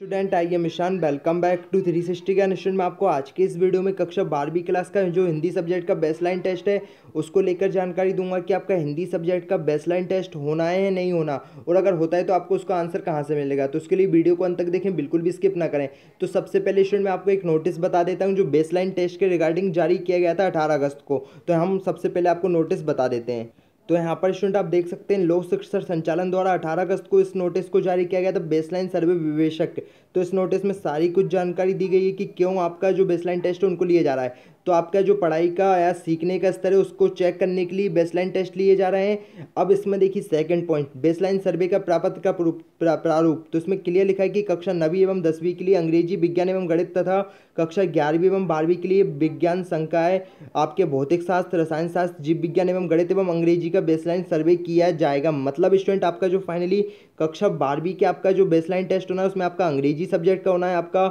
student I am Ishan welcome back to three sixty का निश्चित में आपको आज के इस वीडियो में कक्षा बारहवीं क्लास का जो हिंदी सब्जेक्ट का बेस्ट लाइन टेस्ट है उसको लेकर जानकारी दूंगा कि आपका हिंदी सब्जेक्ट का बेस्ट लाइन टेस्ट होना है या नहीं होना और अगर होता है तो आपको उसका आंसर कहाँ से मिलेगा तो उसके लिए वीडियो को अंत तक देखें बिल्कुल भी स्किप ना करें तो सबसे पहले स्टूडेंट मैं आपको एक नोटिस बता देता हूँ जो बेस्ट लाइन टेस्ट के रिगार्डिंग जारी किया गया था अठारह अगस्त को तो हम सबसे पहले आपको नोटिस बता देते हैं तो यहाँ पर स्टूडेंट आप देख सकते हैं लोक शिक्षा संचालन द्वारा 18 अगस्त को इस नोटिस को जारी किया गया था बेसलाइन सर्वे विवेशक तो इस नोटिस में सारी कुछ जानकारी दी गई है कि क्यों आपका जो बेसलाइन टेस्ट है उनको लिया जा रहा है तो आपका जो पढ़ाई का या सीखने का स्तर है उसको चेक करने के लिए बेसलाइन टेस्ट लिए जा रहे हैं अब इसमें देखिए सेकंड पॉइंट बेसलाइन सर्वे का प्राप्त का प्रारूप तो इसमें क्लियर लिखा है कि कक्षा नवीं एवं दसवीं के लिए अंग्रेजी विज्ञान एवं गणित तथा कक्षा ग्यारहवीं एवं बारहवीं के लिए विज्ञान संकाय आपके भौतिक शास्त्र रसायन शास्त्र जीव विज्ञान एवं गणित एवं अंग्रेजी का बेसलाइन सर्वे किया जाएगा मतलब स्टूडेंट आपका जो फाइनली कक्षा बारहवीं के आपका जो बेसलाइन टेस्ट होना है उसमें आपका अंग्रेजी सब्जेक्ट का होना है आपका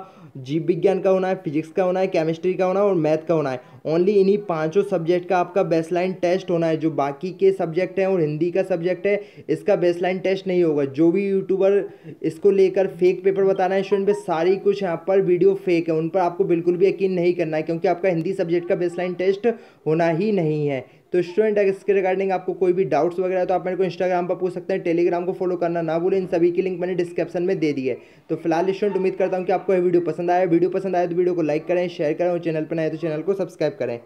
जीव विज्ञान का होना है फिजिक्स का होना है केमिस्ट्री का होना है और मैथ का होना है ओनली इन्हीं पांचों सब्जेक्ट का आपका बेसलाइन टेस्ट होना है जो बाकी के सब्जेक्ट हैं और हिंदी का सब्जेक्ट है इसका बेसलाइन टेस्ट नहीं होगा जो भी यूट्यूबर इसको लेकर फेक पेपर बता रहे हैं स्टूडेंट पर सारी कुछ यहाँ पर वीडियो फेक है उन पर आपको बिल्कुल भी यकीन नहीं करना है क्योंकि आपका हिंदी सब्जेक्ट का बेसलाइन टेस्ट होना ही नहीं है तो स्टूडेंट अगर इसके रिगार्डिंग आपको कोई भी डाउट्स वगैरह तो आप मेरे को इंस्टाग्राम पर पूछ सकते हैं टेलीग्राम को फॉलो करना ना भूलें इन सभी की लिंक मैंने डिस्क्रिप्शन में दे दी है तो फिलहाल स्टूडेंट उम्मीद करता हूँ कि आपको यह वीडियो पसंद आया वीडियो पसंद आया तो वीडियो को लाइक करें शेयर करें और चैनल पर नए तो चैनल को सब्सक्राइब करें